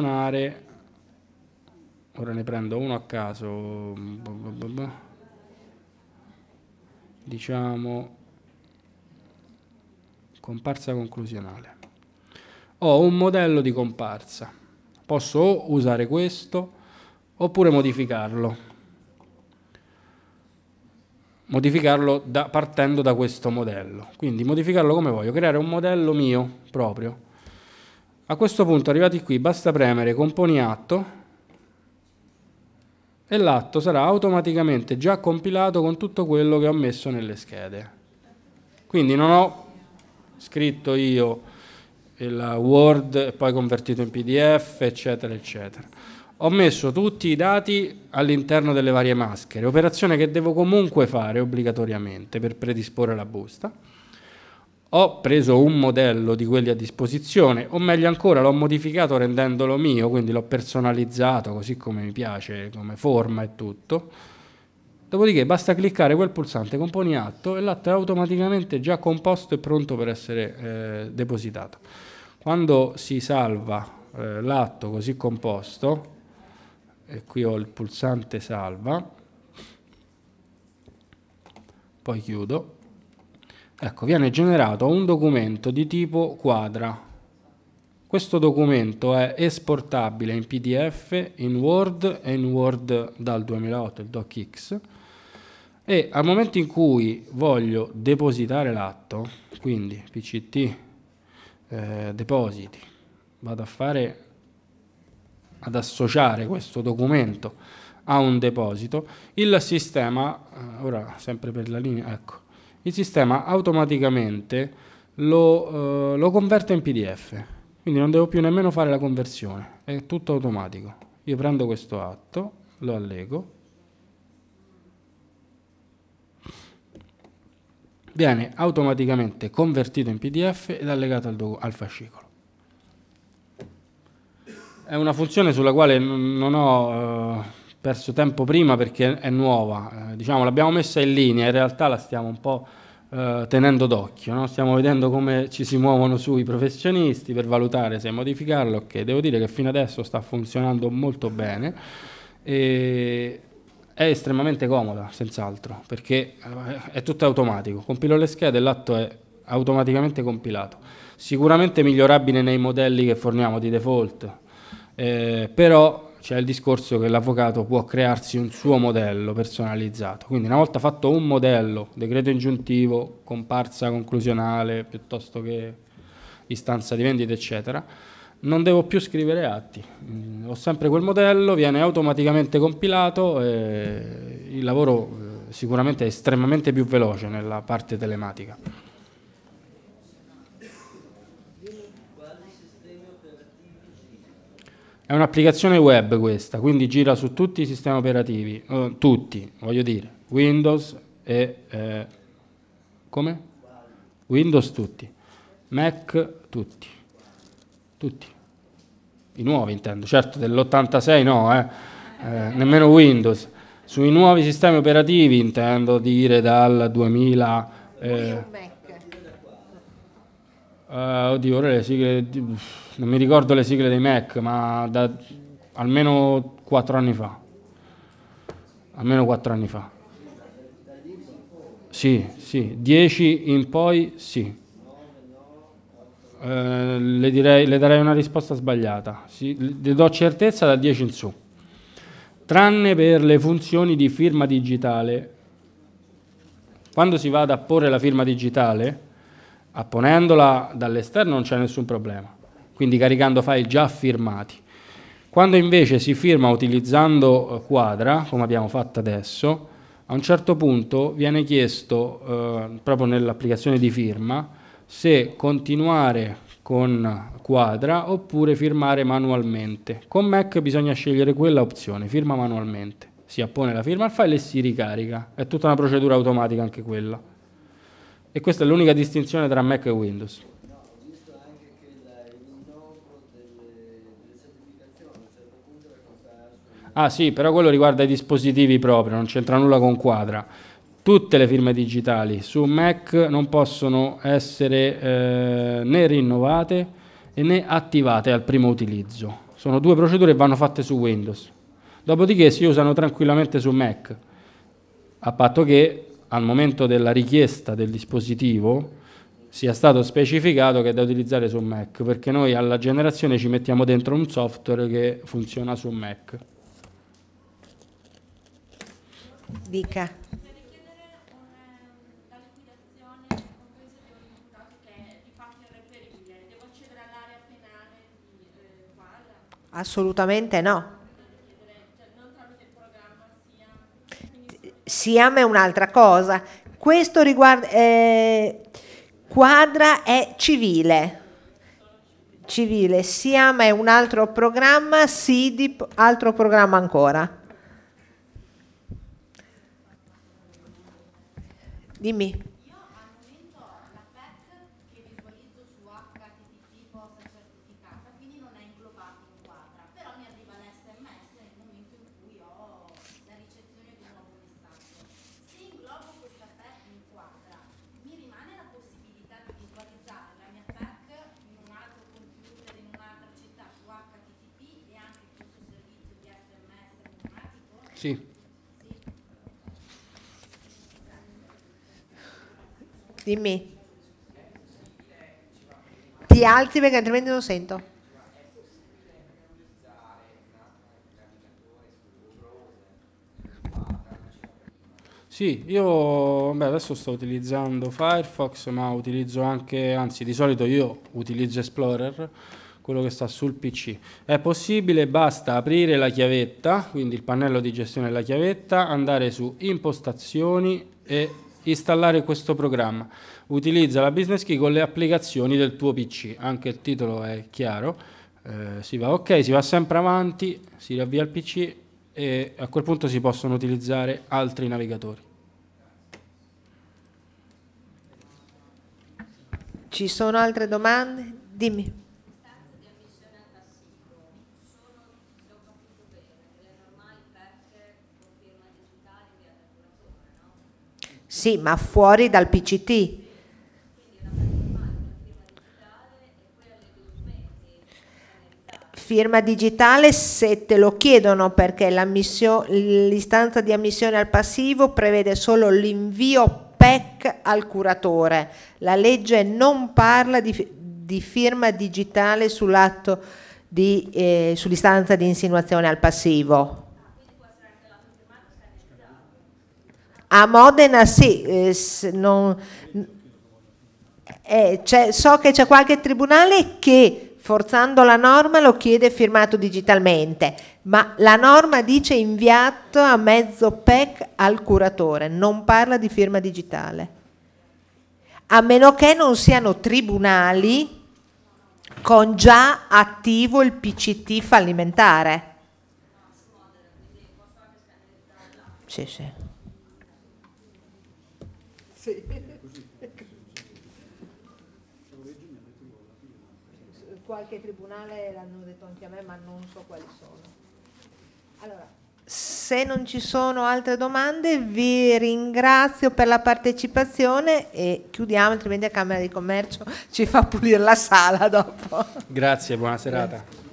ora ne prendo uno a caso diciamo comparsa conclusionale ho un modello di comparsa posso usare questo oppure modificarlo modificarlo da, partendo da questo modello quindi modificarlo come voglio creare un modello mio proprio a questo punto, arrivati qui, basta premere componi atto e l'atto sarà automaticamente già compilato con tutto quello che ho messo nelle schede. Quindi non ho scritto io il Word e poi convertito in PDF, eccetera, eccetera. Ho messo tutti i dati all'interno delle varie maschere, operazione che devo comunque fare obbligatoriamente per predisporre la busta. Ho preso un modello di quelli a disposizione, o meglio ancora l'ho modificato rendendolo mio, quindi l'ho personalizzato così come mi piace, come forma e tutto. Dopodiché basta cliccare quel pulsante componi atto e l'atto è automaticamente già composto e pronto per essere eh, depositato. Quando si salva eh, l'atto così composto, e qui ho il pulsante salva, poi chiudo, Ecco, viene generato un documento di tipo quadra. Questo documento è esportabile in PDF, in Word e in Word dal 2008, il DocX. E al momento in cui voglio depositare l'atto, quindi PCT eh, depositi, vado a fare ad associare questo documento a un deposito, il sistema, eh, ora sempre per la linea, ecco, il sistema automaticamente lo, eh, lo converte in PDF. Quindi non devo più nemmeno fare la conversione, è tutto automatico. Io prendo questo atto, lo allego, viene automaticamente convertito in PDF ed allegato al, al, fascicolo. È una funzione sulla quale non ho... Eh, perso tempo prima perché è nuova, eh, diciamo l'abbiamo messa in linea, in realtà la stiamo un po' eh, tenendo d'occhio, no? stiamo vedendo come ci si muovono sui professionisti per valutare se modificarlo, ok, devo dire che fino adesso sta funzionando molto bene e è estremamente comoda, senz'altro, perché eh, è tutto automatico, compilo le schede e l'atto è automaticamente compilato, sicuramente migliorabile nei modelli che forniamo di default, eh, però c'è il discorso che l'avvocato può crearsi un suo modello personalizzato. Quindi una volta fatto un modello, decreto ingiuntivo, comparsa conclusionale, piuttosto che istanza di vendita, eccetera, non devo più scrivere atti. Mm, ho sempre quel modello, viene automaticamente compilato e il lavoro eh, sicuramente è estremamente più veloce nella parte telematica. È un'applicazione web questa, quindi gira su tutti i sistemi operativi, eh, tutti, voglio dire, Windows e... Eh, come? Windows tutti, Mac tutti, tutti. I nuovi intendo, certo dell'86 no, eh, eh. nemmeno Windows. Sui nuovi sistemi operativi intendo dire dal 2000... Eh, Uh, oddio, ora le sigle, non mi ricordo le sigle dei Mac, ma da almeno 4 anni fa. Almeno 4 anni fa. Sì, sì, 10 in poi sì. Uh, le, direi, le darei una risposta sbagliata. Sì, le do certezza da 10 in su. Tranne per le funzioni di firma digitale. Quando si va ad apporre la firma digitale, apponendola dall'esterno non c'è nessun problema, quindi caricando file già firmati. Quando invece si firma utilizzando eh, quadra, come abbiamo fatto adesso, a un certo punto viene chiesto, eh, proprio nell'applicazione di firma, se continuare con quadra oppure firmare manualmente. Con Mac bisogna scegliere quella opzione, firma manualmente. Si appone la firma al file e si ricarica. È tutta una procedura automatica anche quella. E questa è l'unica distinzione tra Mac e Windows. Ah sì, però quello riguarda i dispositivi proprio, non c'entra nulla con Quadra. Tutte le firme digitali su Mac non possono essere eh, né rinnovate né attivate al primo utilizzo. Sono due procedure che vanno fatte su Windows. Dopodiché si usano tranquillamente su Mac, a patto che al momento della richiesta del dispositivo sia stato specificato che è da utilizzare su Mac, perché noi alla generazione ci mettiamo dentro un software che funziona su Mac. Dica. Eh, Assolutamente no. Siam è un'altra cosa. Questo riguarda... Eh, quadra è civile. Civile. Siam è un altro programma, SIDIP, altro programma ancora. Dimmi. Sì. Dimmi. Ti alzi perché altrimenti non sento. Sì, io beh, adesso sto utilizzando Firefox, ma utilizzo anche, anzi di solito io utilizzo Explorer quello che sta sul PC. È possibile, basta aprire la chiavetta, quindi il pannello di gestione della chiavetta, andare su impostazioni e installare questo programma. Utilizza la business key con le applicazioni del tuo PC, anche il titolo è chiaro. Eh, si va ok, si va sempre avanti, si riavvia il PC e a quel punto si possono utilizzare altri navigatori. Ci sono altre domande? Dimmi. Sì, ma fuori dal PCT. Firma digitale se te lo chiedono perché l'istanza di ammissione al passivo prevede solo l'invio PEC al curatore. La legge non parla di, di firma digitale sull'istanza di, eh, sull di insinuazione al passivo. A Modena sì, eh, non, eh, so che c'è qualche tribunale che forzando la norma lo chiede firmato digitalmente, ma la norma dice inviato a mezzo PEC al curatore, non parla di firma digitale. A meno che non siano tribunali con già attivo il PCT fallimentare. Sì, sì. Sì. Qualche tribunale l'hanno detto anche a me, ma non so quali sono. Allora, se non ci sono altre domande vi ringrazio per la partecipazione e chiudiamo altrimenti la Camera di Commercio ci fa pulire la sala dopo. Grazie, buona serata. Grazie.